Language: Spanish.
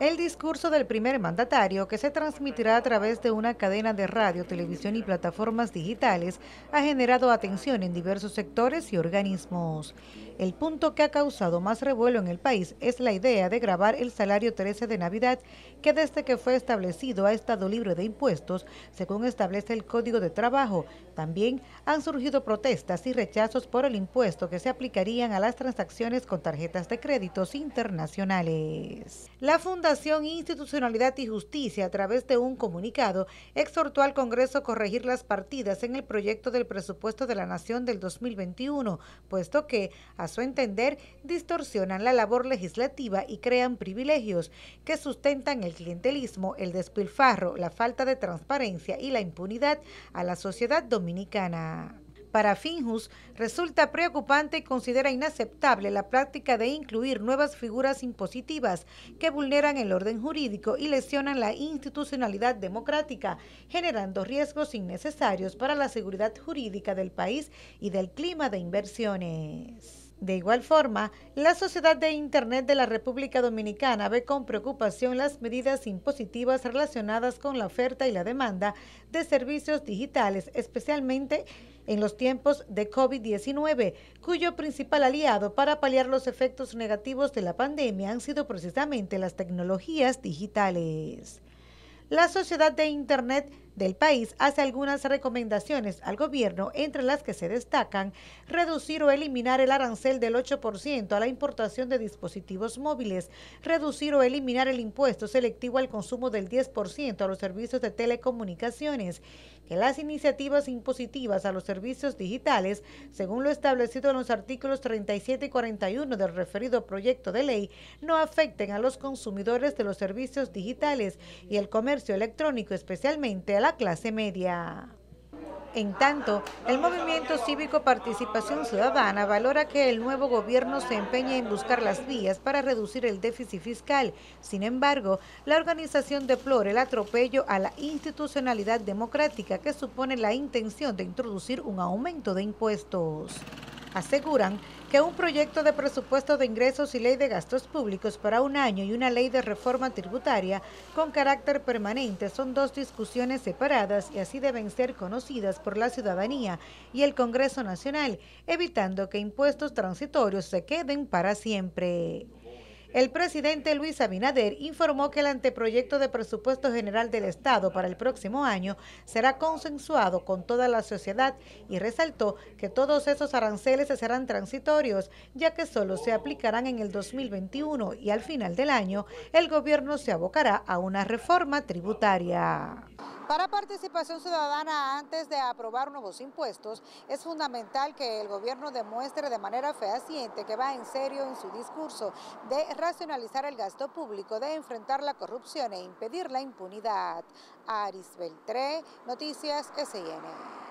El discurso del primer mandatario, que se transmitirá a través de una cadena de radio, televisión y plataformas digitales, ha generado atención en diversos sectores y organismos. El punto que ha causado más revuelo en el país es la idea de grabar el salario 13 de Navidad, que desde que fue establecido ha estado libre de impuestos, según establece el Código de Trabajo. También han surgido protestas y rechazos por el impuesto que se aplicarían a las transacciones con tarjetas de créditos internacionales. La Fundación Fundación Institucionalidad y Justicia, a través de un comunicado, exhortó al Congreso a corregir las partidas en el proyecto del presupuesto de la Nación del 2021, puesto que, a su entender, distorsionan la labor legislativa y crean privilegios que sustentan el clientelismo, el despilfarro, la falta de transparencia y la impunidad a la sociedad dominicana. Para Finjus, resulta preocupante y considera inaceptable la práctica de incluir nuevas figuras impositivas que vulneran el orden jurídico y lesionan la institucionalidad democrática, generando riesgos innecesarios para la seguridad jurídica del país y del clima de inversiones. De igual forma, la Sociedad de Internet de la República Dominicana ve con preocupación las medidas impositivas relacionadas con la oferta y la demanda de servicios digitales, especialmente en los tiempos de COVID-19, cuyo principal aliado para paliar los efectos negativos de la pandemia han sido precisamente las tecnologías digitales la Sociedad de Internet del país hace algunas recomendaciones al gobierno, entre las que se destacan reducir o eliminar el arancel del 8% a la importación de dispositivos móviles, reducir o eliminar el impuesto selectivo al consumo del 10% a los servicios de telecomunicaciones que las iniciativas impositivas a los servicios digitales, según lo establecido en los artículos 37 y 41 del referido proyecto de ley, no afecten a los consumidores de los servicios digitales y el comercio electrónico, especialmente a la clase media. En tanto, el movimiento cívico Participación Ciudadana valora que el nuevo gobierno se empeñe en buscar las vías para reducir el déficit fiscal. Sin embargo, la organización deplora el atropello a la institucionalidad democrática que supone la intención de introducir un aumento de impuestos aseguran que un proyecto de presupuesto de ingresos y ley de gastos públicos para un año y una ley de reforma tributaria con carácter permanente son dos discusiones separadas y así deben ser conocidas por la ciudadanía y el Congreso Nacional, evitando que impuestos transitorios se queden para siempre. El presidente Luis Abinader informó que el anteproyecto de presupuesto general del Estado para el próximo año será consensuado con toda la sociedad y resaltó que todos esos aranceles serán transitorios, ya que solo se aplicarán en el 2021 y al final del año el gobierno se abocará a una reforma tributaria. Para participación ciudadana, antes de aprobar nuevos impuestos, es fundamental que el gobierno demuestre de manera fehaciente que va en serio en su discurso de racionalizar el gasto público, de enfrentar la corrupción e impedir la impunidad. Aris Beltré, Noticias SIN.